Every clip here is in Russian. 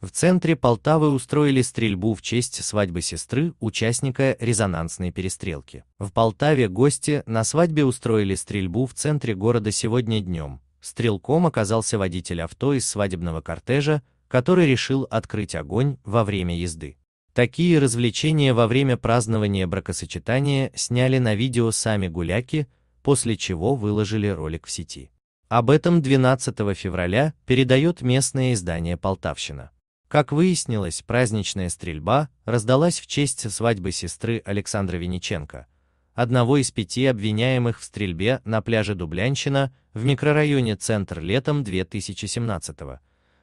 В центре Полтавы устроили стрельбу в честь свадьбы сестры, участника резонансной перестрелки. В Полтаве гости на свадьбе устроили стрельбу в центре города сегодня днем. Стрелком оказался водитель авто из свадебного кортежа, который решил открыть огонь во время езды. Такие развлечения во время празднования бракосочетания сняли на видео сами гуляки, после чего выложили ролик в сети. Об этом 12 февраля передает местное издание «Полтавщина». Как выяснилось, праздничная стрельба раздалась в честь свадьбы сестры Александра Вениченко, одного из пяти обвиняемых в стрельбе на пляже Дублянщина в микрорайоне Центр летом 2017 года,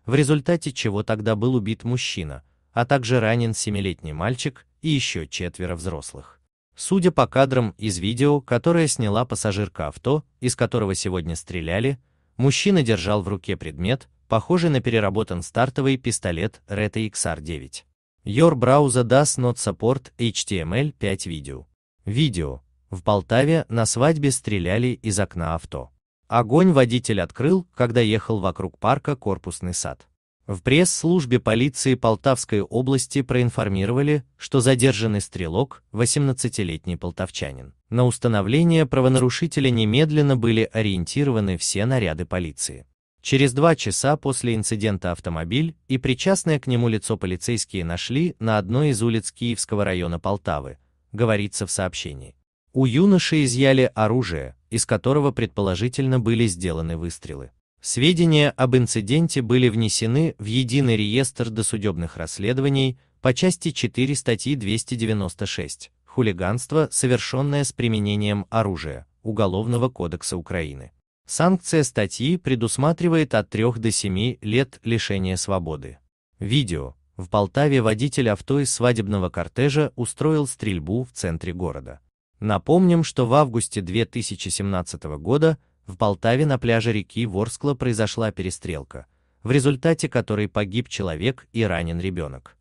в результате чего тогда был убит мужчина, а также ранен семилетний мальчик и еще четверо взрослых. Судя по кадрам из видео, которое сняла пассажирка авто, из которого сегодня стреляли, мужчина держал в руке предмет, похожий на переработан стартовый пистолет Reta XR9. Your browser does not support HTML5 видео. Видео. В Полтаве на свадьбе стреляли из окна авто. Огонь водитель открыл, когда ехал вокруг парка Корпусный сад. В пресс-службе полиции Полтавской области проинформировали, что задержанный стрелок, 18-летний полтавчанин. На установление правонарушителя немедленно были ориентированы все наряды полиции. Через два часа после инцидента автомобиль и причастное к нему лицо полицейские нашли на одной из улиц Киевского района Полтавы, говорится в сообщении. У юноши изъяли оружие, из которого предположительно были сделаны выстрелы. Сведения об инциденте были внесены в единый реестр досудебных расследований по части 4 статьи 296 «Хулиганство, совершенное с применением оружия» Уголовного кодекса Украины. Санкция статьи предусматривает от 3 до 7 лет лишения свободы. Видео. В Полтаве водитель авто из свадебного кортежа устроил стрельбу в центре города. Напомним, что в августе 2017 года в Полтаве на пляже реки Ворскла произошла перестрелка, в результате которой погиб человек и ранен ребенок.